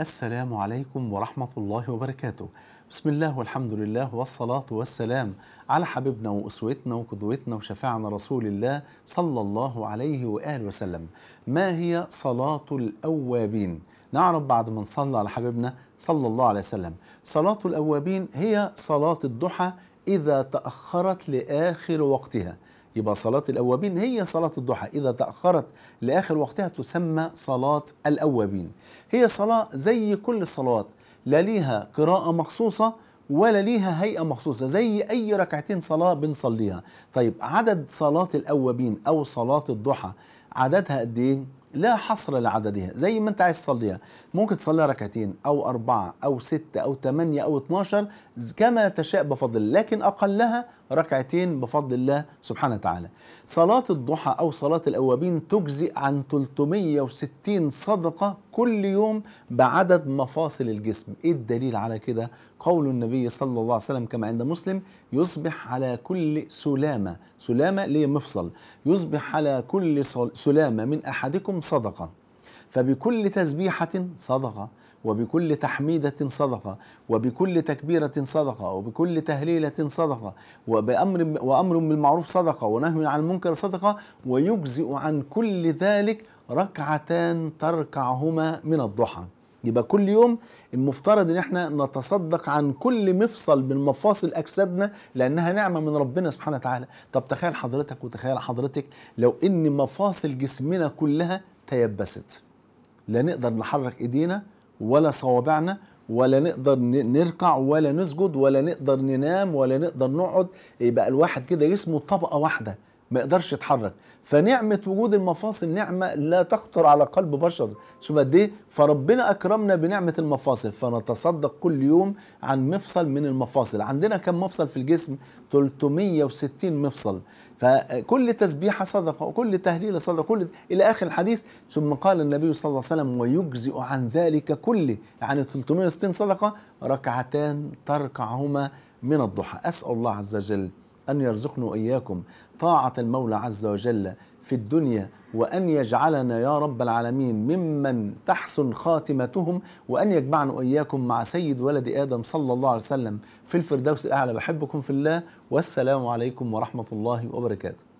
السلام عليكم ورحمة الله وبركاته بسم الله والحمد لله والصلاة والسلام على حبيبنا وأسوتنا وقدوتنا وشفاعنا رسول الله صلى الله عليه وآله وسلم ما هي صلاة الأوابين؟ نعرف بعد ما نصلى على حبيبنا صلى الله عليه وسلم صلاة الأوابين هي صلاة الضحى إذا تأخرت لآخر وقتها يبقى صلاة الأوابين هي صلاة الضحى إذا تأخرت لآخر وقتها تسمى صلاة الأوابين هي صلاة زي كل الصلوات لا ليها قراءة مخصوصة ولا ليها هيئة مخصوصة زي أي ركعتين صلاة بنصليها طيب عدد صلاة الأوابين أو صلاة الضحى عددها قد إيه؟ لا حصر لعددها زي ما انت عايز تصليها ممكن تصليها ركعتين او اربعة او ستة او ثمانية او اتناشر كما تشاء بفضل الله لكن اقلها ركعتين بفضل الله سبحانه وتعالى صلاة الضحى او صلاة الاوابين تجزئ عن 360 صدقة كل يوم بعدد مفاصل الجسم ايه الدليل على كده قول النبي صلى الله عليه وسلم كما عند مسلم يصبح على كل سلامة سلامة ليه مفصل يصبح على كل سلامة من احدكم صدقة فبكل تسبيحة صدقة وبكل تحميدة صدقة وبكل تكبيرة صدقة وبكل تهليلة صدقة وبأمر وأمر بالمعروف صدقة ونهي عن المنكر صدقة ويجزئ عن كل ذلك ركعتان تركعهما من الضحى يبقى كل يوم المفترض ان احنا نتصدق عن كل مفصل من مفاصل اجسادنا لانها نعمه من ربنا سبحانه وتعالى طب تخيل حضرتك وتخيل حضرتك لو ان مفاصل جسمنا كلها تيبست لا نقدر نحرك ايدينا ولا صوابعنا ولا نقدر نركع ولا نسجد ولا نقدر ننام ولا نقدر نقعد يبقى الواحد كده جسمه طبقه واحده ما يقدرش يتحرك فنعمه وجود المفاصل نعمه لا تخطر على قلب بشر شوف قد ايه فربنا اكرمنا بنعمه المفاصل فنتصدق كل يوم عن مفصل من المفاصل عندنا كم مفصل في الجسم 360 مفصل فكل تسبيحه صدقه وكل تهليله صدقه كل الى اخر الحديث ثم قال النبي صلى الله عليه وسلم ويجزئ عن ذلك كله يعني 360 صدقه ركعتان تركعهما من الضحى اسال الله عز وجل أن يرزقنا وإياكم طاعة المولى عز وجل في الدنيا وأن يجعلنا يا رب العالمين ممن تحسن خاتمتهم وأن يجمعنا وإياكم مع سيد ولد آدم صلى الله عليه وسلم في الفردوس الأعلى بحبكم في الله والسلام عليكم ورحمة الله وبركاته